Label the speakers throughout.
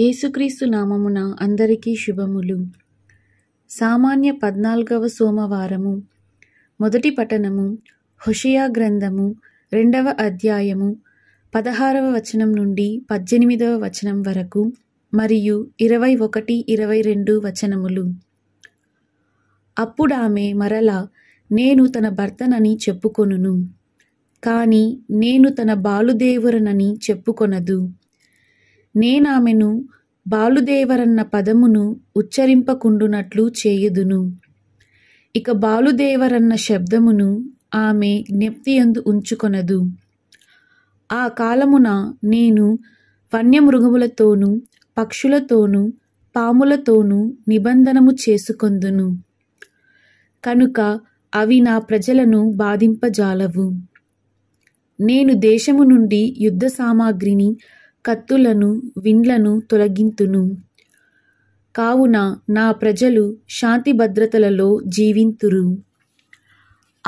Speaker 1: యేసుక్రీస్తు నామమున అందరికీ శుభములు సామాన్య పద్నాలుగవ సోమవారము మొదటి పఠనము హుషయా గ్రంథము రెండవ అధ్యాయము పదహారవ వచనం నుండి పద్దెనిమిదవ వచనం వరకు మరియు ఇరవై ఒకటి ఇరవై రెండు వచనములు అప్పుడామె మరలా నేను తన భర్తనని చెప్పుకొనును కాని నేను తన బాలుదేవురనని చెప్పుకొనదు నేనామెను బాలుదేవరన్న పదమును ఉచ్చరింపకుండునట్లు చేయుదును ఇక బాలుదేవరన్న శబ్దమును ఆమె జ్ఞప్తియందు ఉంచుకొనదు ఆ కాలమున నేను వన్యమృగములతోనూ పక్షులతోనూ పాములతోనూ నిబంధనము చేసుకొందును కనుక అవి నా ప్రజలను బాధింపజాలవు నేను దేశము నుండి యుద్ధ సామాగ్రిని కత్తులను విండ్లను తొలగింతును కావున నా ప్రజలు శాంతి భద్రతలలో జీవింతురు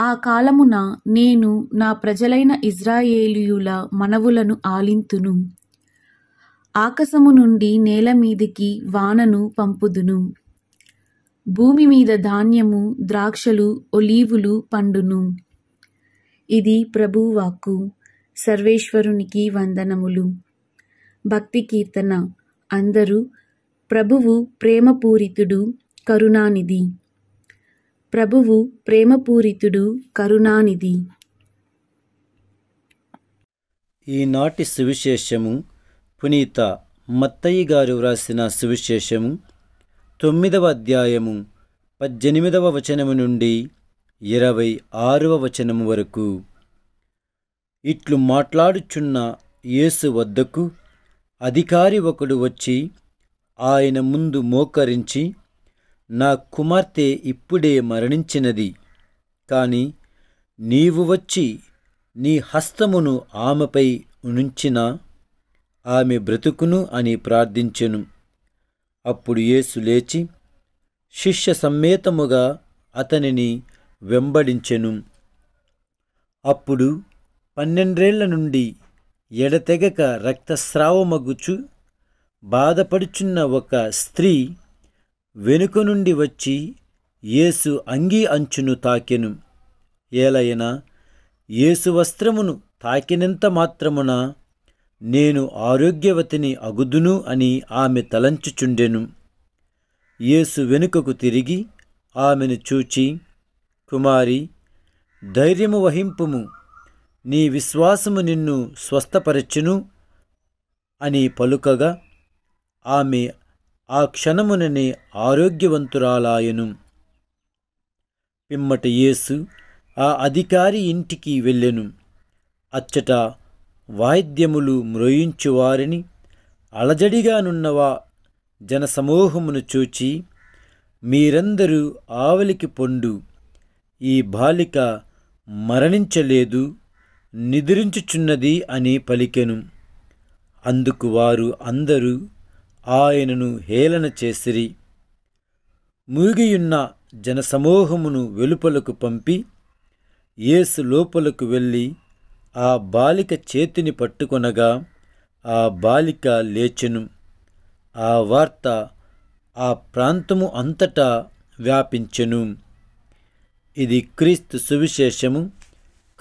Speaker 1: ఆ కాలమున నేను నా ప్రజలైన ఇజ్రాయేలీయుల మనవులను ఆలింతును ఆకాశము నుండి నేల మీదికి వానను పంపుదును భూమి మీద ధాన్యము ద్రాక్షలు ఒలీవులు పండును ఇది ప్రభువాక్కు సర్వేశ్వరునికి వందనములు భక్తి కీర్తన అందరూ ప్రభువు ప్రేమపూరితుడు కరుణానిధి ప్రభువు ప్రేమపూరితుడు కరుణానిధి
Speaker 2: ఈనాటి సువిశేషము పునీత మత్తయ్య గారు వ్రాసిన సువిశేషము తొమ్మిదవ అధ్యాయము పద్దెనిమిదవ వచనము నుండి ఇరవై ఆరవ వచనము వరకు ఇట్లు మాట్లాడుచున్న యేసు వద్దకు అధికారి ఒకడు వచ్చి ఆయన ముందు మోకరించి నా కుమార్తె ఇప్పుడే మరణించినది కాని నీవు వచ్చి నీ హస్తమును ఆమెపై ఉంచిన ఆమె బ్రతుకును అని ప్రార్థించెను అప్పుడు యేసు లేచి శిష్య సమ్మేతముగా అతనిని వెంబడించెను అప్పుడు పన్నెండ్రేళ్ల నుండి ఎడతెగక రక్తస్రావమగుచు బాధపడుచున్న ఒక స్త్రీ వెనుక నుండి వచ్చి యేసు అంగీ అంచును తాకెను ఏలైనా యేసు వస్త్రమును తాకినంత మాత్రమున నేను ఆరోగ్యవతిని అగుదును అని ఆమె తలంచుచుండెను యేసు వెనుకకు తిరిగి ఆమెను చూచి కుమారి ధైర్యము వహింపుము నీ విశ్వాసము నిన్ను స్వస్థపరచును అని పలుకగా ఆమె ఆ క్షణముననే ఆరోగ్యవంతురాలాయను పిమ్మట యేసు ఆ అధికారి ఇంటికి వెళ్ళెను అచ్చట వాయిద్యములు మ్రోయించువారిని అలజడిగానున్నవా జనసమూహమును చూచి మీరందరూ ఆవలికి పొండు ఈ బాలిక మరణించలేదు నిద్రించుచున్నది అని పలికెను అందుకు వారు అందరూ ఆయనను హేళన చేసిరి ముగియున్న జనసమూహమును వెలుపలకు పంపి యేసు లోపలకు వెళ్ళి ఆ బాలిక చేతిని పట్టుకొనగా ఆ బాలిక లేచెను ఆ వార్త ఆ ప్రాంతము అంతటా వ్యాపించెను ఇది క్రీస్తు సువిశేషము